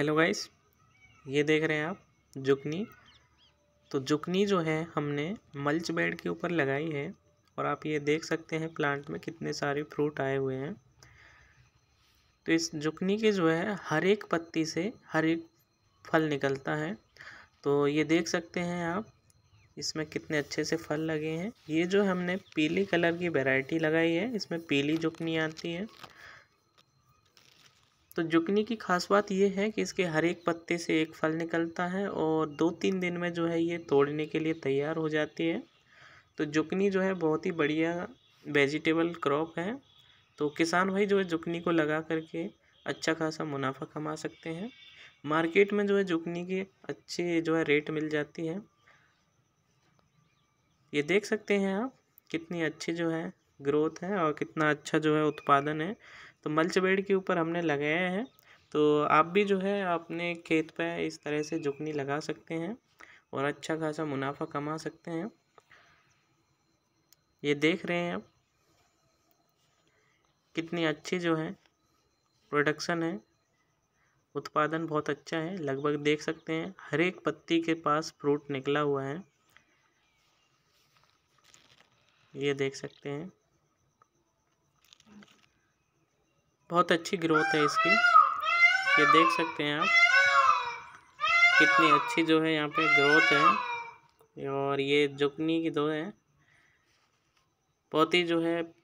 hello guys ये देख रहे हैं आप जुकनी तो जुकनी जो है हमने मल्च बेड के ऊपर लगाई है और आप ये देख सकते हैं प्लांट में कितने सारे फ्रूट आए हुए हैं तो इस जुकनी के जो है हर एक पत्ती से हर एक फल निकलता है तो ये देख सकते हैं आप इसमें कितने अच्छे से फल लगे हैं ये जो हमने पीली कलर की वैरायटी लगाई है इसमें पीली जुकनी आती है तो जुकनी की खास बात यह है कि इसके हर एक पत्ते से एक फल निकलता है और दो तीन दिन में जो है ये तोड़ने के लिए तैयार हो जाती है तो जुकनी जो है बहुत ही बढ़िया वेजिटेबल क्रॉप है तो किसान भाई जो है जुकनी को लगा करके अच्छा खासा मुनाफा कमा सकते हैं मार्केट में जो है जुकनी के अच्छे जो है रेट मिल जाती है ये देख सकते हैं आप कितनी अच्छी जो है ग्रोथ है और कितना अच्छा जो है उत्पादन है तो मल्च बेड के ऊपर हमने लगाए हैं तो आप भी जो है अपने खेत पे इस तरह से जुकनी लगा सकते हैं और अच्छा खासा मुनाफा कमा सकते हैं ये देख रहे हैं आप कितनी अच्छी जो है प्रोडक्शन है उत्पादन बहुत अच्छा है लगभग देख सकते हैं हर एक पत्ती के पास फ्रूट निकला हुआ है ये देख सकते हैं बहुत अच्छी ग्रोथ है इसकी ये देख सकते हैं आप कितनी अच्छी जो है यहाँ पे ग्रोथ है और ये जुकनी की दो है बहुत ही जो है